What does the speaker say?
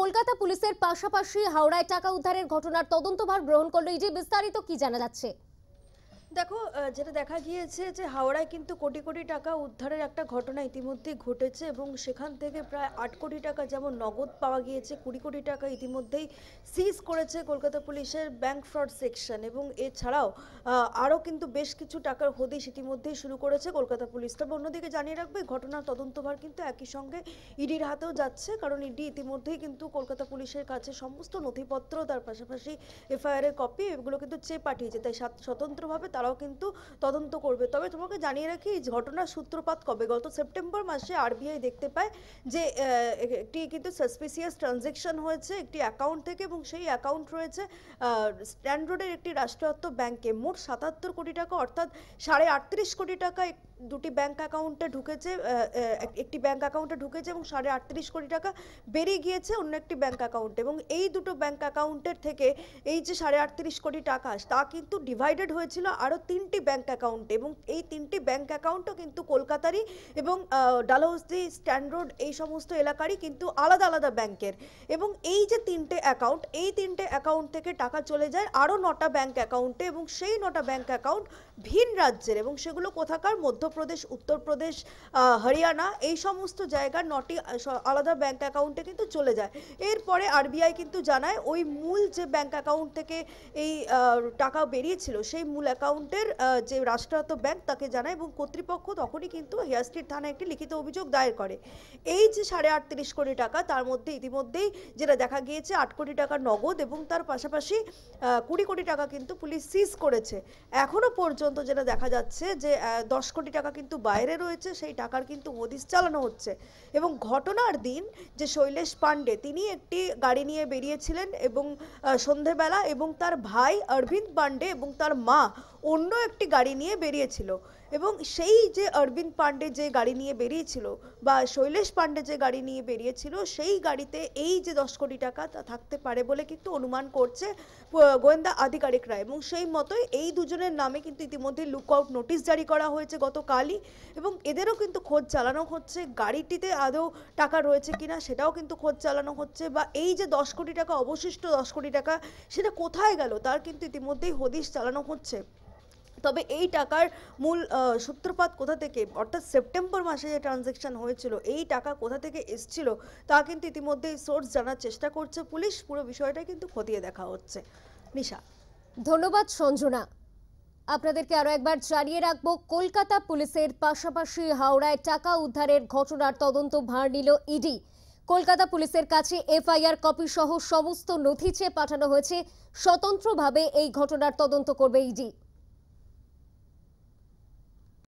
কলকাতা পুলিশের পাশাপাশি হাওড়ায় টাকা উদ্ধারের ঘটনার তদন্তভার গ্রহণ করলো এই যে বিস্তারিত কি জানা যাচ্ছে দেখো যেটা দেখা গিয়েছে যে হাওড়ায় কিন্তু কোটি কোটি টাকা উদ্ধারের একটা ঘটনা ইতিমধ্যে ঘটেছে এবং সেখান থেকে প্রায় আট কোটি টাকা যেমন নগদ পাওয়া গিয়েছে কুড়ি কোটি টাকা ইতিমধ্যেই সিজ করেছে কলকাতা পুলিশের ব্যাংক ফ্রড সেকশন এবং এছাড়াও আরও কিন্তু বেশ কিছু টাকার হদিশ ইতিমধ্যেই শুরু করেছে কলকাতা পুলিশ তবে অন্যদিকে জানিয়ে রাখবে ঘটনার তদন্তভার কিন্তু একই সঙ্গে ইডির হাতেও যাচ্ছে কারণ ইডি ইতিমধ্যেই কিন্তু কলকাতা পুলিশের কাছে সমস্ত নথিপত্র তার পাশাপাশি এফআইআরের কপি এগুলো কিন্তু চেয়ে পাঠিয়েছে তাই স্বতন্ত্রভাবে তারাও কিন্তু তদন্ত করবে তবে তোমাকে জানিয়ে রাখি এই ঘটনার সূত্রপাত কবে গত সেপ্টেম্বর মাসে আরবিআই দেখতে পায় যে একটি কিন্তু সাসপিসিয়াস ট্রানজেকশন হয়েছে একটি অ্যাকাউন্ট থেকে এবং সেই অ্যাকাউন্ট রয়েছে স্ট্যান্ডার্ডের একটি রাষ্ট্রায়ত্ত ব্যাংকে মোট সাতাত্তর কোটি টাকা অর্থাৎ সাড়ে আটত্রিশ কোটি টাকা দুটি ব্যাংক অ্যাকাউন্টে ঢুকেছে একটি ব্যাংক অ্যাকাউন্টে ঢুকেছে এবং সাড়ে আটত্রিশ কোটি টাকা বেরিয়ে গিয়েছে অন্য একটি ব্যাংক অ্যাকাউন্টে এবং এই দুটো ব্যাংক অ্যাকাউন্টের থেকে এই যে সাড়ে আটত্রিশ কোটি টাকা তা কিন্তু ডিভাইডেড হয়েছিল আরও তিনটি ব্যাংক অ্যাকাউন্টে এবং এই তিনটি ব্যাংক অ্যাকাউন্টও কিন্তু কলকাতারই এবং ডালহৌসি স্ট্যান্ড রোড এই সমস্ত এলাকারই কিন্তু আলাদা আলাদা ব্যাংকের এবং এই যে তিনটে অ্যাকাউন্ট এই তিনটে অ্যাকাউন্ট থেকে টাকা চলে যায় আরও নটা ব্যাংক অ্যাকাউন্টে এবং সেই নটা ব্যাংক অ্যাকাউন্ট ভিন রাজ্যের এবং সেগুলো কোথাকার মধ্য মধ্যপ্রদেশ উত্তরপ্রদেশ হরিয়ানা এই সমস্ত জায়গার নটি আলাদা ব্যাংক অ্যাকাউন্টে কিন্তু চলে যায় এরপরে আরবিআই কিন্তু জানায় ওই মূল যে ব্যাংক অ্যাকাউন্ট থেকে এই টাকা বেরিয়েছিল সেই মূল অ্যাকাউন্টের যে রাষ্ট্রায়ত্ত ব্যাংক তাকে জানায় এবং কর্তৃপক্ষ তখনই কিন্তু হেয়ার থানায় একটি লিখিত অভিযোগ দায়ের করে এই যে সাড়ে আটত্রিশ কোটি টাকা তার মধ্যে ইতিমধ্যেই যেটা দেখা গিয়েছে আট কোটি টাকা নগদ এবং তার পাশাপাশি কুড়ি কোটি টাকা কিন্তু পুলিশ সিজ করেছে এখনো পর্যন্ত যেটা দেখা যাচ্ছে যে দশ কোটি টাকা কিন্তু বাইরে রয়েছে সেই টাকার কিন্তু হদিস চালানো হচ্ছে এবং ঘটনার দিন যে শৈলেশ পাণ্ডে তিনি একটি গাড়ি নিয়ে বেরিয়েছিলেন এবং সন্ধেবেলা এবং তার ভাই অরবিন্দ পাণ্ডে এবং তার মা অন্য একটি গাড়ি নিয়ে বেরিয়েছিল এবং সেই যে অরবিন্দ পাণ্ডে যে গাড়ি নিয়ে বেরিয়েছিল বা শৈলেশ পাণ্ডে যে গাড়ি নিয়ে বেরিয়েছিল সেই গাড়িতে এই যে দশ কোটি টাকা তা থাকতে পারে বলে কিন্তু অনুমান করছে গোয়েন্দা আধিকারিকরা এবং সেই মতোই এই দুজনের নামে কিন্তু ইতিমধ্যে লুক আউট নোটিশ জারি করা হয়েছে গতকালই এবং এদেরও কিন্তু খোঁজ চালানো হচ্ছে গাড়িটিতে আদৌ টাকা রয়েছে কিনা সেটাও কিন্তু খোঁজ চালানো হচ্ছে বা এই যে দশ কোটি টাকা অবশিষ্ট দশ কোটি টাকা সেটা কোথায় গেল তার কিন্তু ইতিমধ্যেই হদিশ চালানো হচ্ছে তবে এই টাকার মূল সূত্রপাত কোথা থেকে অর্থাৎ সেপ্টেম্বর মাসে যে ট্রানজ্যাকশন হয়েছিল এই টাকা কোথা থেকে এসছিল তা কিন্তু ইতিমধ্যেই সোর্স জানার চেষ্টা করছে পুলিশ পুরো বিষয়টা কিন্তু খতিয়ে দেখা হচ্ছে নিশা ধন্যবাদ সঞ্জনা আপনাদেরকে আরও একবার জানিয়ে রাখব কলকাতা পুলিশের পাশাপাশি হাওড়ায় টাকা উদ্ধারের ঘটনার তদন্ত ভার নিল ইডি কলকাতা পুলিশের কাছে এফআইআর কপি সহ সমস্ত নথি চেয়ে পাঠানো হয়েছে স্বতন্ত্রভাবে এই ঘটনার তদন্ত করবে ইডি